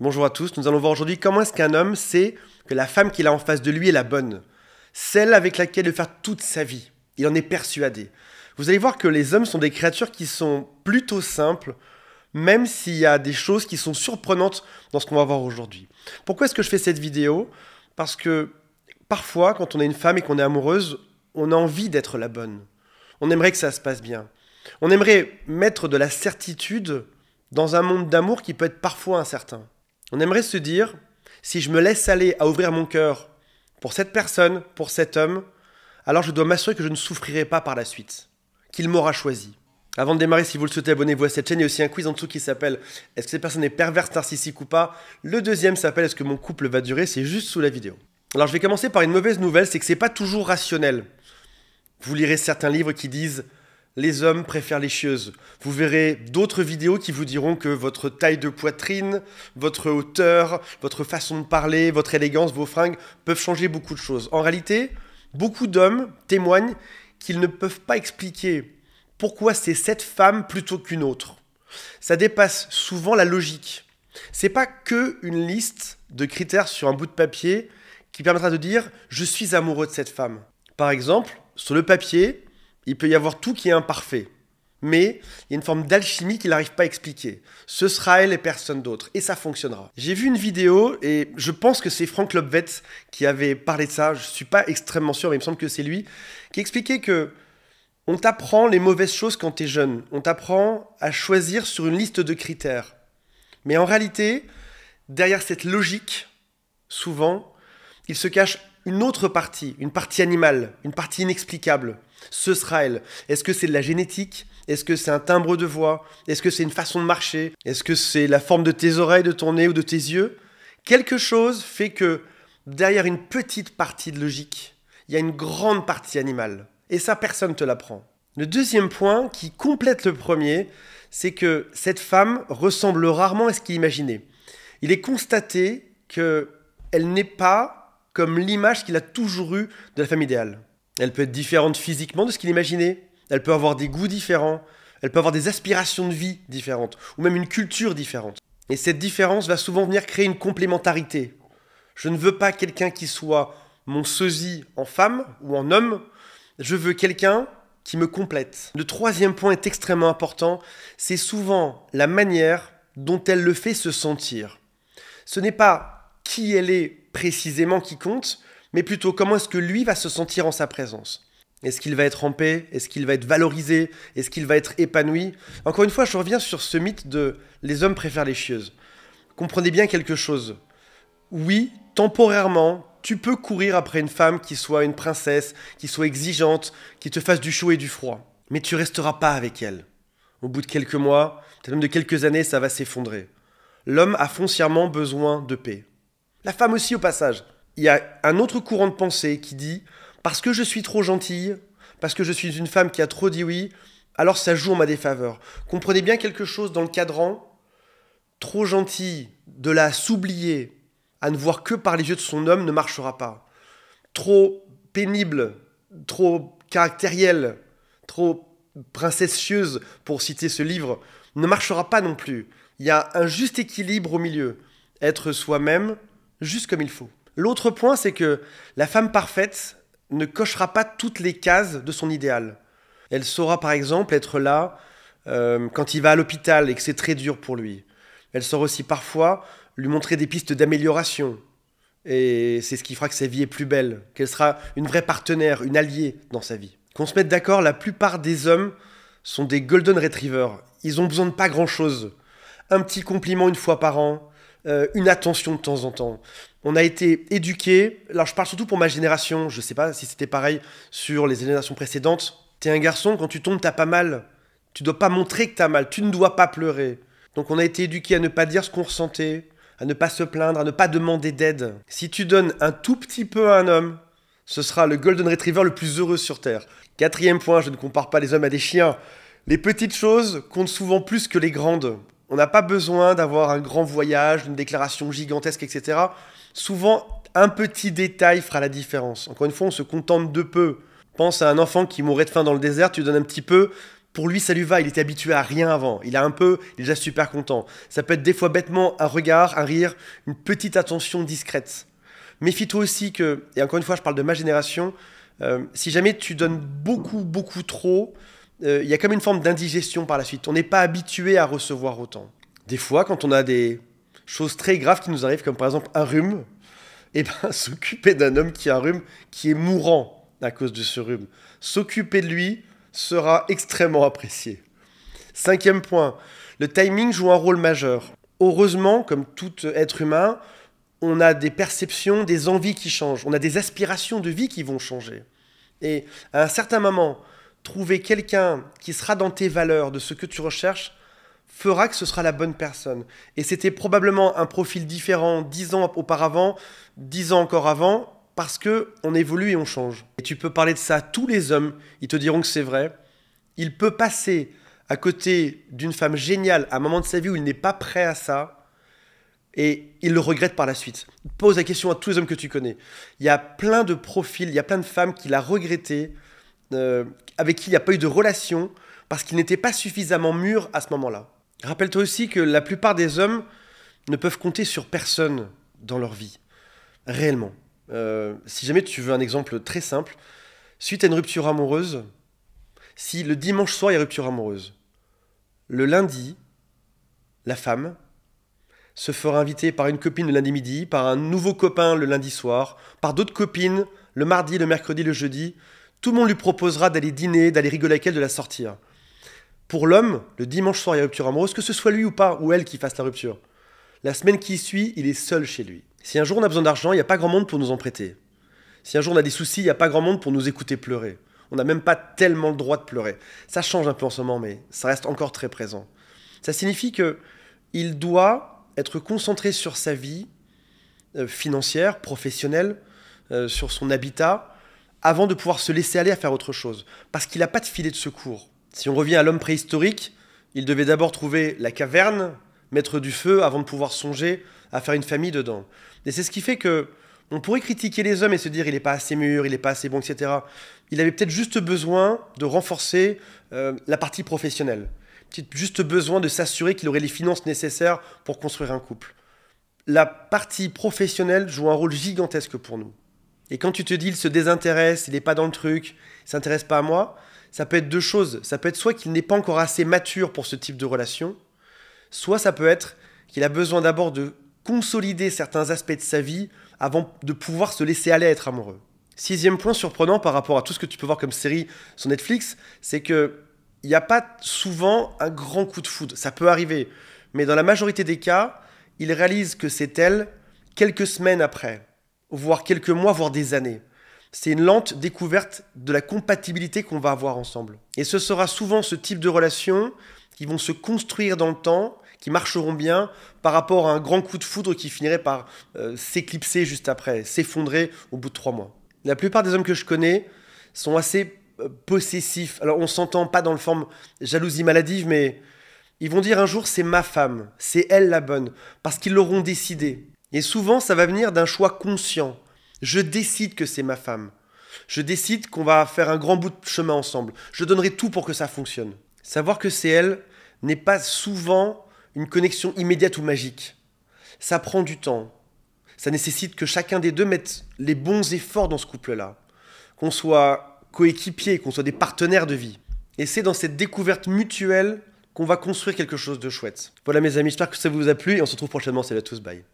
Bonjour à tous, nous allons voir aujourd'hui comment est-ce qu'un homme sait que la femme qu'il a en face de lui est la bonne, celle avec laquelle il veut faire toute sa vie. Il en est persuadé. Vous allez voir que les hommes sont des créatures qui sont plutôt simples, même s'il y a des choses qui sont surprenantes dans ce qu'on va voir aujourd'hui. Pourquoi est-ce que je fais cette vidéo Parce que parfois, quand on est une femme et qu'on est amoureuse, on a envie d'être la bonne. On aimerait que ça se passe bien. On aimerait mettre de la certitude dans un monde d'amour qui peut être parfois incertain. On aimerait se dire, si je me laisse aller à ouvrir mon cœur pour cette personne, pour cet homme, alors je dois m'assurer que je ne souffrirai pas par la suite, qu'il m'aura choisi. Avant de démarrer, si vous le souhaitez, abonnez-vous à cette chaîne. Il y a aussi un quiz en dessous qui s'appelle Est-ce que cette personne est perverse, narcissique ou pas Le deuxième s'appelle Est-ce que mon couple va durer C'est juste sous la vidéo. Alors je vais commencer par une mauvaise nouvelle, c'est que c'est pas toujours rationnel. Vous lirez certains livres qui disent les hommes préfèrent les chieuses. Vous verrez d'autres vidéos qui vous diront que votre taille de poitrine, votre hauteur, votre façon de parler, votre élégance, vos fringues peuvent changer beaucoup de choses. En réalité, beaucoup d'hommes témoignent qu'ils ne peuvent pas expliquer pourquoi c'est cette femme plutôt qu'une autre. Ça dépasse souvent la logique. C'est pas que une liste de critères sur un bout de papier qui permettra de dire je suis amoureux de cette femme. Par exemple, sur le papier, il peut y avoir tout qui est imparfait. Mais il y a une forme d'alchimie qu'il n'arrive pas à expliquer. Ce sera elle et personne d'autre. Et ça fonctionnera. J'ai vu une vidéo et je pense que c'est Frank Lobvet qui avait parlé de ça. Je ne suis pas extrêmement sûr, mais il me semble que c'est lui. Qui expliquait que on t'apprend les mauvaises choses quand tu es jeune. On t'apprend à choisir sur une liste de critères. Mais en réalité, derrière cette logique, souvent, il se cache une autre partie, une partie animale, une partie inexplicable ce sera elle. Est-ce que c'est de la génétique Est-ce que c'est un timbre de voix Est-ce que c'est une façon de marcher Est-ce que c'est la forme de tes oreilles, de ton nez ou de tes yeux Quelque chose fait que derrière une petite partie de logique, il y a une grande partie animale. Et ça, personne te l'apprend. Le deuxième point qui complète le premier, c'est que cette femme ressemble rarement à ce qu'il imaginait. Il est constaté qu'elle n'est pas comme l'image qu'il a toujours eue de la femme idéale. Elle peut être différente physiquement de ce qu'il imaginait. Elle peut avoir des goûts différents. Elle peut avoir des aspirations de vie différentes. Ou même une culture différente. Et cette différence va souvent venir créer une complémentarité. Je ne veux pas quelqu'un qui soit mon sosie en femme ou en homme. Je veux quelqu'un qui me complète. Le troisième point est extrêmement important. C'est souvent la manière dont elle le fait se sentir. Ce n'est pas qui elle est précisément qui compte, mais plutôt comment est-ce que lui va se sentir en sa présence. Est-ce qu'il va être en paix Est-ce qu'il va être valorisé Est-ce qu'il va être épanoui Encore une fois, je reviens sur ce mythe de les hommes préfèrent les chieuses. Comprenez bien quelque chose. Oui, temporairement, tu peux courir après une femme qui soit une princesse, qui soit exigeante, qui te fasse du chaud et du froid. Mais tu resteras pas avec elle. Au bout de quelques mois, même de quelques années, ça va s'effondrer. L'homme a foncièrement besoin de paix. La femme aussi au passage il y a un autre courant de pensée qui dit parce que je suis trop gentille, parce que je suis une femme qui a trop dit oui, alors ça joue en ma défaveur. Comprenez bien quelque chose dans le cadran trop gentille, de la s'oublier, à ne voir que par les yeux de son homme ne marchera pas. Trop pénible, trop caractérielle, trop princessieuse, pour citer ce livre, ne marchera pas non plus. Il y a un juste équilibre au milieu. Être soi-même, juste comme il faut. L'autre point, c'est que la femme parfaite ne cochera pas toutes les cases de son idéal. Elle saura par exemple être là euh, quand il va à l'hôpital et que c'est très dur pour lui. Elle saura aussi parfois lui montrer des pistes d'amélioration. Et c'est ce qui fera que sa vie est plus belle, qu'elle sera une vraie partenaire, une alliée dans sa vie. Qu'on se mette d'accord, la plupart des hommes sont des golden retrievers. Ils ont besoin de pas grand-chose. Un petit compliment une fois par an, euh, une attention de temps en temps. On a été éduqués, alors je parle surtout pour ma génération, je ne sais pas si c'était pareil sur les générations précédentes. T'es un garçon, quand tu tombes, t'as pas mal. Tu dois pas montrer que t'as mal, tu ne dois pas pleurer. Donc on a été éduqués à ne pas dire ce qu'on ressentait, à ne pas se plaindre, à ne pas demander d'aide. Si tu donnes un tout petit peu à un homme, ce sera le Golden Retriever le plus heureux sur Terre. Quatrième point, je ne compare pas les hommes à des chiens. Les petites choses comptent souvent plus que les grandes. On n'a pas besoin d'avoir un grand voyage, une déclaration gigantesque, etc. Souvent, un petit détail fera la différence. Encore une fois, on se contente de peu. Pense à un enfant qui mourrait de faim dans le désert, tu donnes un petit peu, pour lui ça lui va, il était habitué à rien avant, il a un peu, il est déjà super content. Ça peut être des fois bêtement un regard, un rire, une petite attention discrète. Méfie-toi aussi que, et encore une fois je parle de ma génération, euh, si jamais tu donnes beaucoup, beaucoup trop, euh, il y a comme une forme d'indigestion par la suite. On n'est pas habitué à recevoir autant. Des fois, quand on a des choses très graves qui nous arrivent, comme par exemple un rhume, et eh ben, s'occuper d'un homme qui a un rhume, qui est mourant à cause de ce rhume, s'occuper de lui sera extrêmement apprécié. Cinquième point, le timing joue un rôle majeur. Heureusement, comme tout être humain, on a des perceptions, des envies qui changent, on a des aspirations de vie qui vont changer. Et à un certain moment, trouver quelqu'un qui sera dans tes valeurs, de ce que tu recherches, fera que ce sera la bonne personne. Et c'était probablement un profil différent dix ans auparavant, dix ans encore avant, parce que on évolue et on change. Et tu peux parler de ça à tous les hommes, ils te diront que c'est vrai. Il peut passer à côté d'une femme géniale à un moment de sa vie où il n'est pas prêt à ça, et il le regrette par la suite. Pose la question à tous les hommes que tu connais. Il y a plein de profils, il y a plein de femmes qu'il a regretté euh, avec qui il n'y a pas eu de relation parce qu'il n'était pas suffisamment mûr à ce moment-là. Rappelle-toi aussi que la plupart des hommes ne peuvent compter sur personne dans leur vie, réellement. Euh, si jamais tu veux un exemple très simple, suite à une rupture amoureuse, si le dimanche soir il y a rupture amoureuse, le lundi, la femme se fera inviter par une copine le lundi midi, par un nouveau copain le lundi soir, par d'autres copines le mardi, le mercredi, le jeudi, tout le monde lui proposera d'aller dîner, d'aller rigoler avec elle, de la sortir. Pour l'homme, le dimanche soir, il y a rupture amoureuse, que ce soit lui ou pas, ou elle qui fasse la rupture. La semaine qui suit, il est seul chez lui. Si un jour on a besoin d'argent, il n'y a pas grand monde pour nous en prêter. Si un jour on a des soucis, il n'y a pas grand monde pour nous écouter pleurer. On n'a même pas tellement le droit de pleurer. Ça change un peu en ce moment, mais ça reste encore très présent. Ça signifie que il doit être concentré sur sa vie euh, financière, professionnelle, euh, sur son habitat, avant de pouvoir se laisser aller à faire autre chose, parce qu'il n'a pas de filet de secours. Si on revient à l'homme préhistorique, il devait d'abord trouver la caverne, mettre du feu avant de pouvoir songer à faire une famille dedans. Et c'est ce qui fait que on pourrait critiquer les hommes et se dire il n'est pas assez mûr, il n'est pas assez bon, etc. Il avait peut-être juste besoin de renforcer euh, la partie professionnelle, peut juste besoin de s'assurer qu'il aurait les finances nécessaires pour construire un couple. La partie professionnelle joue un rôle gigantesque pour nous. Et quand tu te dis, il se désintéresse, il n'est pas dans le truc, il s'intéresse pas à moi, ça peut être deux choses. Ça peut être soit qu'il n'est pas encore assez mature pour ce type de relation, soit ça peut être qu'il a besoin d'abord de consolider certains aspects de sa vie avant de pouvoir se laisser aller à être amoureux. Sixième point surprenant par rapport à tout ce que tu peux voir comme série sur Netflix, c'est que il n'y a pas souvent un grand coup de foudre. Ça peut arriver, mais dans la majorité des cas, il réalise que c'est elle quelques semaines après voire quelques mois, voire des années. C'est une lente découverte de la compatibilité qu'on va avoir ensemble. Et ce sera souvent ce type de relations qui vont se construire dans le temps, qui marcheront bien par rapport à un grand coup de foudre qui finirait par euh, s'éclipser juste après, s'effondrer au bout de trois mois. La plupart des hommes que je connais sont assez euh, possessifs. Alors on s'entend pas dans le forme jalousie maladive, mais ils vont dire un jour c'est ma femme, c'est elle la bonne, parce qu'ils l'auront décidé. Et souvent, ça va venir d'un choix conscient. Je décide que c'est ma femme. Je décide qu'on va faire un grand bout de chemin ensemble. Je donnerai tout pour que ça fonctionne. Savoir que c'est elle n'est pas souvent une connexion immédiate ou magique. Ça prend du temps. Ça nécessite que chacun des deux mette les bons efforts dans ce couple-là. Qu'on soit coéquipiers, qu'on soit des partenaires de vie. Et c'est dans cette découverte mutuelle qu'on va construire quelque chose de chouette. Voilà mes amis, j'espère que ça vous a plu et on se retrouve prochainement. c'est à tous, bye.